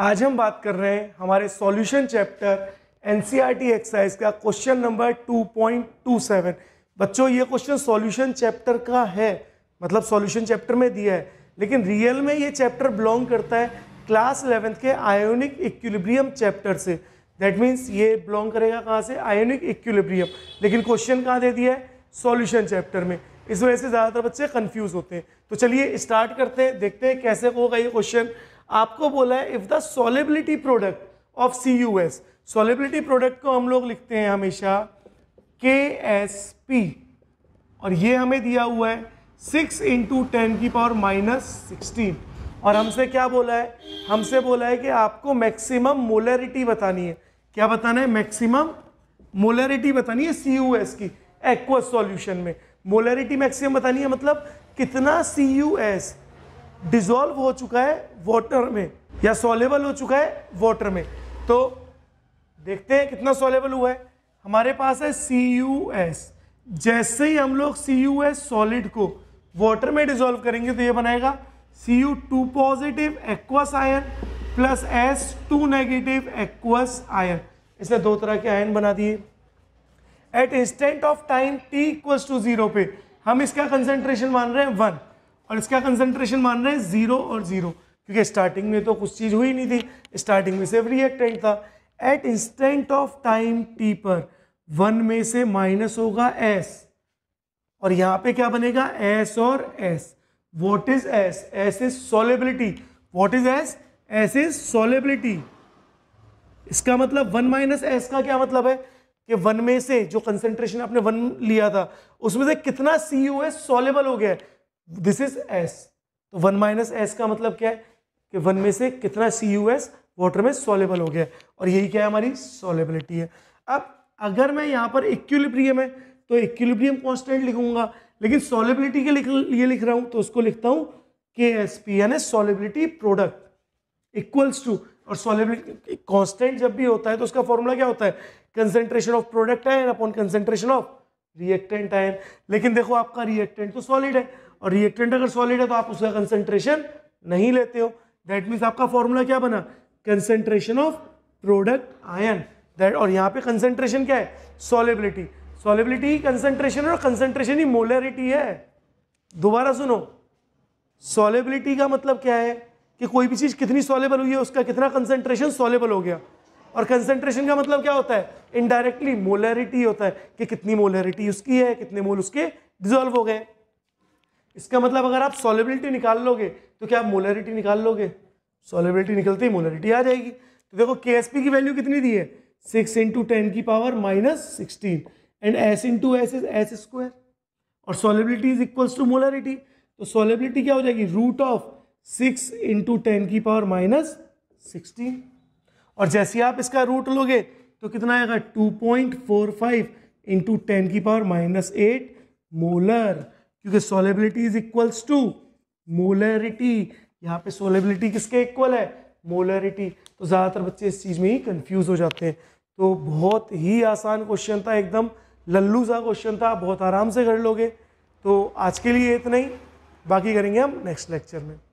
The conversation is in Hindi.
आज हम बात कर रहे हैं हमारे सॉल्यूशन चैप्टर एनसीईआरटी एक्सरसाइज का क्वेश्चन नंबर 2.27 बच्चों ये क्वेश्चन सॉल्यूशन चैप्टर का है मतलब सॉल्यूशन चैप्टर में दिया है लेकिन रियल में ये चैप्टर बिलोंग करता है क्लास इलेवेंथ के आयोनिक इक्विलिब्रियम चैप्टर से दैट मीन्स ये बिलोंग करेगा कहाँ से आयोनिक इक्विलिब्रियम लेकिन क्वेश्चन कहाँ दे दिया है सोल्यूशन चैप्टर में इस वजह से ज़्यादातर बच्चे कन्फ्यूज़ होते हैं तो चलिए स्टार्ट करते हैं देखते हैं कैसे होगा ये क्वेश्चन आपको बोला है if the solubility product of C U S solubility product को हम लोग लिखते हैं हमेशा के एस पी और ये हमें दिया हुआ है सिक्स इंटू टेन की पावर माइनस सिक्सटीन और हमसे क्या बोला है हमसे बोला है कि आपको मैक्सिमम मोलरिटी बतानी है क्या बताना है मैक्सिमम मोलरिटी बतानी है सी यू एस की एक्वस सॉल्यूशन में मोलरिटी मैक्सिमम बतानी है मतलब कितना सी यू एस डिजोल्व हो चुका है वाटर में या सोलेबल हो चुका है वाटर में तो देखते हैं कितना सॉलेबल हुआ है हमारे पास है सी यू एस जैसे ही हम लोग सी यू एस सॉलिड को वाटर में डिजोल्व करेंगे तो ये बनाएगा C U two positive aqueous ion plus S two negative aqueous ion इसने दो तरह के आयन बना दिए at instant of time T equals two zero पे हम इसका कंसेंट्रेशन मान रहे हैं वन और इसका कंसंट्रेशन मान रहे हैं ज़ीरो और ज़ीरो क्योंकि स्टार्टिंग में तो कुछ चीज़ हुई नहीं थी स्टार्टिंग में सिर्फ रिएक्टेंट था at instant of time T पर वन में से माइनस होगा एस और यहाँ पे क्या बनेगा एस और S what is S S is solubility what is S S is solubility इसका मतलब वन माइनस एस का क्या मतलब है कि वन में से जो कंसेंट्रेशन आपने वन लिया था उसमें से कितना सी यू एस सोलेबल हो गया है दिस इज एस तो वन माइनस एस का मतलब क्या है कि वन में से कितना सी यू एस वाटर में सोलेबल हो गया और यही क्या है हमारी सोलेबिलिटी है अब अगर मैं यहाँ पर इक्विलिब्रियम है तो इक्विलिब्रियम कॉन्स्टेंट लिखूंगा लेकिन सोलेबिलिटी के लिख लिए लिख रहा हूँ तो उसको लिखता हूँ के एस पी यानी सोलेबिलिटी प्रोडक्ट इक्वल्स टू और सोलेबिलिटी कॉन्स्टेंट जब भी होता है तो उसका फॉर्मूला क्या होता है concentration of product ion upon concentration of reactant ion लेकिन देखो आपका रिएक्टेंट तो सॉलिड है और रिएक्टेंट अगर सॉलिड है तो आप उसका कंसेंट्रेशन नहीं लेते हो दैट मीन्स आपका फॉर्मूला क्या बना concentration of product ion that और यहाँ पे कंसेंट्रेशन क्या है सॉलेबिलिटी सॉलेबिलिटी ही कंसेंट्रेशन है और कंसेंट्रेशन ही मोलरिटी है दोबारा सुनो सॉलेबिलिटी का मतलब क्या है कि कोई भी चीज़ कितनी सॉलेबल हुई है उसका कितना कंसेंट्रेशन सॉलेबल हो गया और कंसेंट्रेशन का मतलब क्या होता है इनडायरेक्टली मोलरिटी होता है कि कितनी मोलरिटी उसकी है कितने मोल उसके डिजोल्व हो गए इसका मतलब अगर आप सॉलिबिलिटी निकाल लोगे तो क्या आप मोलरिटी निकाल लोगे सॉलिबिलिटी निकलती ही मोलरिटी आ जाएगी तो देखो के एस पी की वैल्यू कितनी दी है सिक्स इंटू टेन की power minus sixteen and S into S is S square और solubility is equals to molarity तो सॉलिबिलिटी क्या हो जाएगी root of six into ten की पावर माइनस सिक्सटीन और जैसे आप इसका रूट लोगे तो कितना आएगा two point four five into ten की पावर माइनस एट मोलर क्योंकि solubility is equals to molarity यहाँ पे सोलेबिलिटी किसके इक्वल है मोलरिटी तो ज़्यादातर बच्चे इस चीज़ में ही कन्फ्यूज़ हो जाते हैं तो बहुत ही आसान क्वेश्चन था एकदम लल्लू सा क्वेश्चन था बहुत आराम से कर लोगे तो आज के लिए इतना ही बाकी करेंगे हम नेक्स्ट लेक्चर में